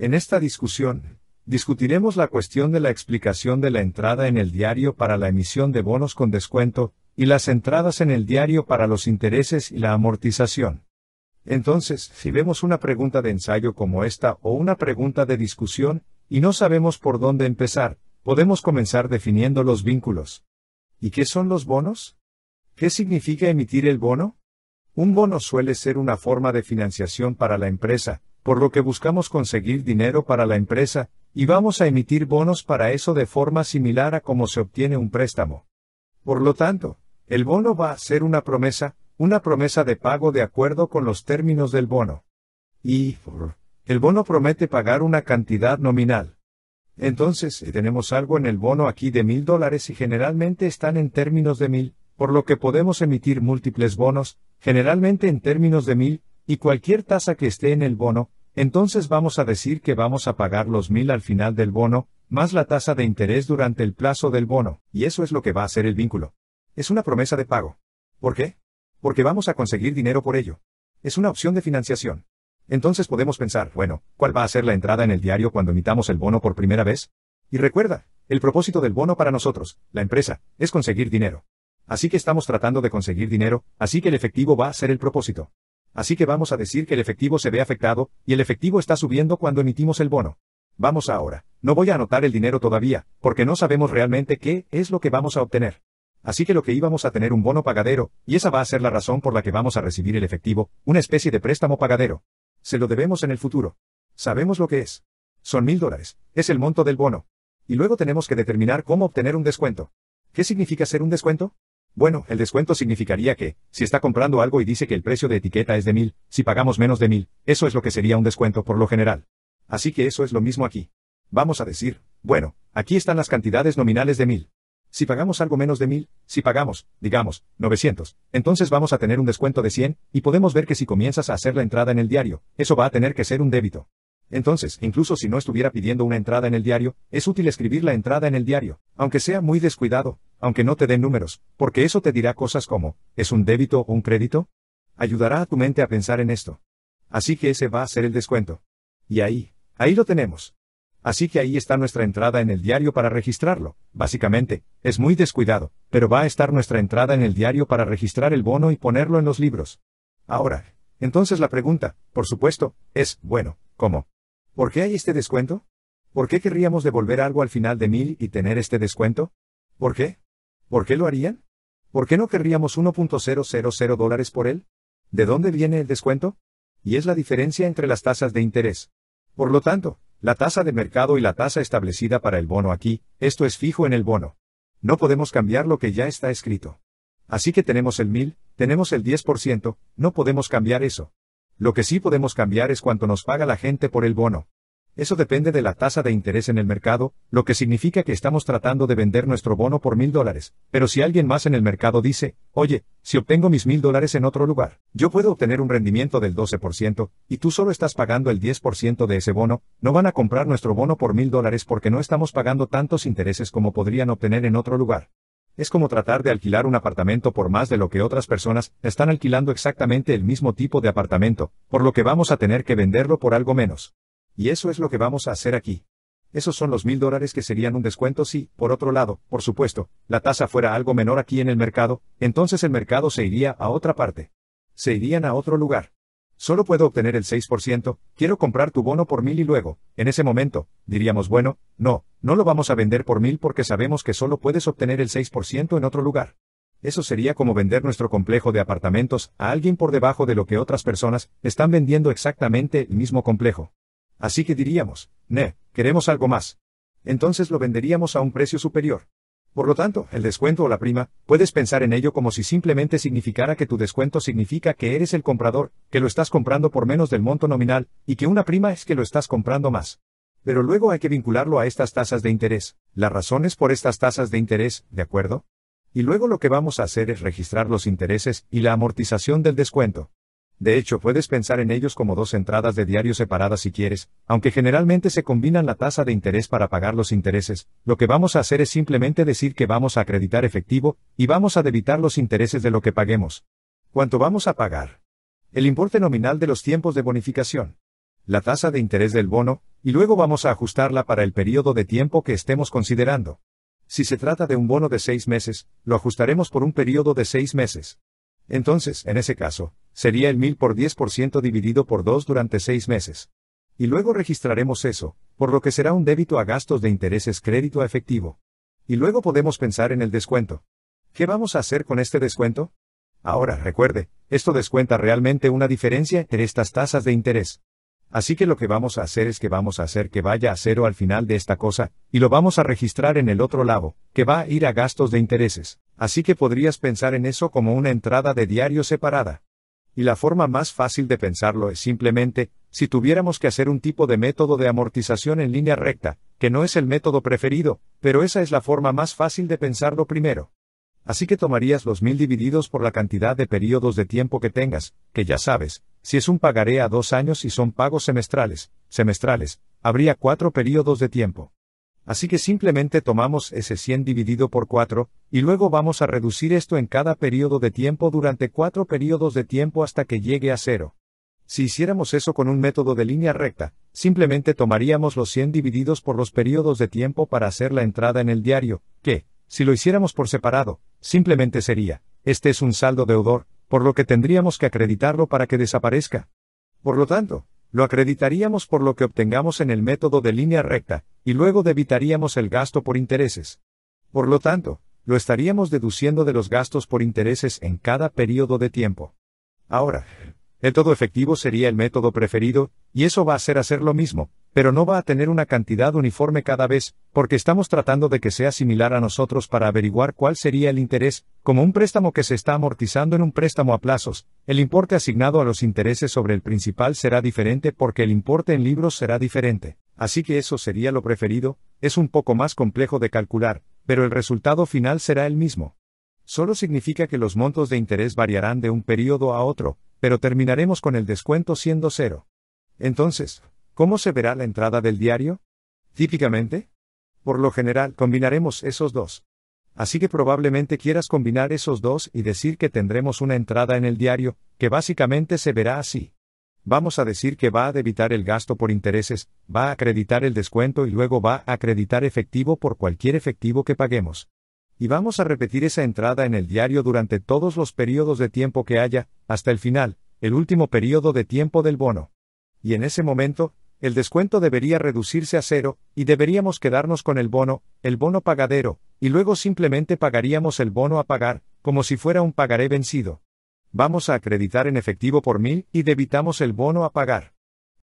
En esta discusión, discutiremos la cuestión de la explicación de la entrada en el diario para la emisión de bonos con descuento, y las entradas en el diario para los intereses y la amortización. Entonces, si vemos una pregunta de ensayo como esta o una pregunta de discusión, y no sabemos por dónde empezar, podemos comenzar definiendo los vínculos. ¿Y qué son los bonos? ¿Qué significa emitir el bono? Un bono suele ser una forma de financiación para la empresa, por lo que buscamos conseguir dinero para la empresa, y vamos a emitir bonos para eso de forma similar a como se obtiene un préstamo. Por lo tanto, el bono va a ser una promesa, una promesa de pago de acuerdo con los términos del bono. Y, el bono promete pagar una cantidad nominal. Entonces, tenemos algo en el bono aquí de mil dólares y generalmente están en términos de mil, por lo que podemos emitir múltiples bonos, generalmente en términos de mil, y cualquier tasa que esté en el bono, entonces vamos a decir que vamos a pagar los mil al final del bono, más la tasa de interés durante el plazo del bono, y eso es lo que va a ser el vínculo. Es una promesa de pago. ¿Por qué? Porque vamos a conseguir dinero por ello. Es una opción de financiación. Entonces podemos pensar, bueno, ¿cuál va a ser la entrada en el diario cuando emitamos el bono por primera vez? Y recuerda, el propósito del bono para nosotros, la empresa, es conseguir dinero. Así que estamos tratando de conseguir dinero, así que el efectivo va a ser el propósito. Así que vamos a decir que el efectivo se ve afectado, y el efectivo está subiendo cuando emitimos el bono. Vamos ahora, no voy a anotar el dinero todavía, porque no sabemos realmente qué es lo que vamos a obtener. Así que lo que íbamos a tener un bono pagadero, y esa va a ser la razón por la que vamos a recibir el efectivo, una especie de préstamo pagadero. Se lo debemos en el futuro. Sabemos lo que es. Son mil dólares, es el monto del bono. Y luego tenemos que determinar cómo obtener un descuento. ¿Qué significa ser un descuento? Bueno, el descuento significaría que, si está comprando algo y dice que el precio de etiqueta es de mil, si pagamos menos de mil, eso es lo que sería un descuento por lo general. Así que eso es lo mismo aquí. Vamos a decir, bueno, aquí están las cantidades nominales de mil. Si pagamos algo menos de 1000, si pagamos, digamos, 900, entonces vamos a tener un descuento de 100, y podemos ver que si comienzas a hacer la entrada en el diario, eso va a tener que ser un débito. Entonces, incluso si no estuviera pidiendo una entrada en el diario, es útil escribir la entrada en el diario, aunque sea muy descuidado, aunque no te den números, porque eso te dirá cosas como, ¿es un débito o un crédito? Ayudará a tu mente a pensar en esto. Así que ese va a ser el descuento. Y ahí, ahí lo tenemos. Así que ahí está nuestra entrada en el diario para registrarlo. Básicamente, es muy descuidado, pero va a estar nuestra entrada en el diario para registrar el bono y ponerlo en los libros. Ahora, entonces la pregunta, por supuesto, es, bueno, ¿cómo? ¿Por qué hay este descuento? ¿Por qué querríamos devolver algo al final de mil y tener este descuento? ¿Por qué? ¿Por qué lo harían? ¿Por qué no querríamos 1.000 dólares por él? ¿De dónde viene el descuento? Y es la diferencia entre las tasas de interés. Por lo tanto, la tasa de mercado y la tasa establecida para el bono aquí, esto es fijo en el bono. No podemos cambiar lo que ya está escrito. Así que tenemos el 1000, tenemos el 10%, no podemos cambiar eso. Lo que sí podemos cambiar es cuánto nos paga la gente por el bono. Eso depende de la tasa de interés en el mercado, lo que significa que estamos tratando de vender nuestro bono por mil dólares. Pero si alguien más en el mercado dice, oye, si obtengo mis mil dólares en otro lugar, yo puedo obtener un rendimiento del 12%, y tú solo estás pagando el 10% de ese bono, no van a comprar nuestro bono por mil dólares porque no estamos pagando tantos intereses como podrían obtener en otro lugar. Es como tratar de alquilar un apartamento por más de lo que otras personas están alquilando exactamente el mismo tipo de apartamento, por lo que vamos a tener que venderlo por algo menos. Y eso es lo que vamos a hacer aquí. Esos son los mil dólares que serían un descuento si, por otro lado, por supuesto, la tasa fuera algo menor aquí en el mercado, entonces el mercado se iría a otra parte. Se irían a otro lugar. Solo puedo obtener el 6%, quiero comprar tu bono por mil y luego, en ese momento, diríamos bueno, no, no lo vamos a vender por mil porque sabemos que solo puedes obtener el 6% en otro lugar. Eso sería como vender nuestro complejo de apartamentos a alguien por debajo de lo que otras personas están vendiendo exactamente el mismo complejo. Así que diríamos, ne, queremos algo más. Entonces lo venderíamos a un precio superior. Por lo tanto, el descuento o la prima, puedes pensar en ello como si simplemente significara que tu descuento significa que eres el comprador, que lo estás comprando por menos del monto nominal, y que una prima es que lo estás comprando más. Pero luego hay que vincularlo a estas tasas de interés, las razones por estas tasas de interés, ¿de acuerdo? Y luego lo que vamos a hacer es registrar los intereses y la amortización del descuento. De hecho, puedes pensar en ellos como dos entradas de diario separadas si quieres, aunque generalmente se combinan la tasa de interés para pagar los intereses, lo que vamos a hacer es simplemente decir que vamos a acreditar efectivo, y vamos a debitar los intereses de lo que paguemos. ¿Cuánto vamos a pagar? El importe nominal de los tiempos de bonificación. La tasa de interés del bono, y luego vamos a ajustarla para el periodo de tiempo que estemos considerando. Si se trata de un bono de seis meses, lo ajustaremos por un periodo de seis meses. Entonces, en ese caso, sería el 1000 por 10% dividido por 2 durante 6 meses. Y luego registraremos eso, por lo que será un débito a gastos de intereses crédito a efectivo. Y luego podemos pensar en el descuento. ¿Qué vamos a hacer con este descuento? Ahora, recuerde, esto descuenta realmente una diferencia entre estas tasas de interés. Así que lo que vamos a hacer es que vamos a hacer que vaya a cero al final de esta cosa, y lo vamos a registrar en el otro lado, que va a ir a gastos de intereses. Así que podrías pensar en eso como una entrada de diario separada. Y la forma más fácil de pensarlo es simplemente, si tuviéramos que hacer un tipo de método de amortización en línea recta, que no es el método preferido, pero esa es la forma más fácil de pensarlo primero. Así que tomarías los mil divididos por la cantidad de periodos de tiempo que tengas, que ya sabes, si es un pagaré a dos años y son pagos semestrales, semestrales, habría cuatro periodos de tiempo. Así que simplemente tomamos ese 100 dividido por 4, y luego vamos a reducir esto en cada periodo de tiempo durante cuatro periodos de tiempo hasta que llegue a cero. Si hiciéramos eso con un método de línea recta, simplemente tomaríamos los 100 divididos por los periodos de tiempo para hacer la entrada en el diario, que, si lo hiciéramos por separado, simplemente sería, este es un saldo deudor, por lo que tendríamos que acreditarlo para que desaparezca. Por lo tanto, lo acreditaríamos por lo que obtengamos en el método de línea recta, y luego debitaríamos el gasto por intereses. Por lo tanto, lo estaríamos deduciendo de los gastos por intereses en cada periodo de tiempo. Ahora, el todo efectivo sería el método preferido, y eso va a ser hacer lo mismo, pero no va a tener una cantidad uniforme cada vez, porque estamos tratando de que sea similar a nosotros para averiguar cuál sería el interés, como un préstamo que se está amortizando en un préstamo a plazos, el importe asignado a los intereses sobre el principal será diferente porque el importe en libros será diferente. Así que eso sería lo preferido, es un poco más complejo de calcular, pero el resultado final será el mismo. Solo significa que los montos de interés variarán de un periodo a otro, pero terminaremos con el descuento siendo cero. Entonces, ¿Cómo se verá la entrada del diario? Típicamente, por lo general, combinaremos esos dos. Así que probablemente quieras combinar esos dos y decir que tendremos una entrada en el diario, que básicamente se verá así. Vamos a decir que va a debitar el gasto por intereses, va a acreditar el descuento y luego va a acreditar efectivo por cualquier efectivo que paguemos. Y vamos a repetir esa entrada en el diario durante todos los periodos de tiempo que haya, hasta el final, el último periodo de tiempo del bono. Y en ese momento, el descuento debería reducirse a cero, y deberíamos quedarnos con el bono, el bono pagadero, y luego simplemente pagaríamos el bono a pagar, como si fuera un pagaré vencido. Vamos a acreditar en efectivo por mil y debitamos el bono a pagar.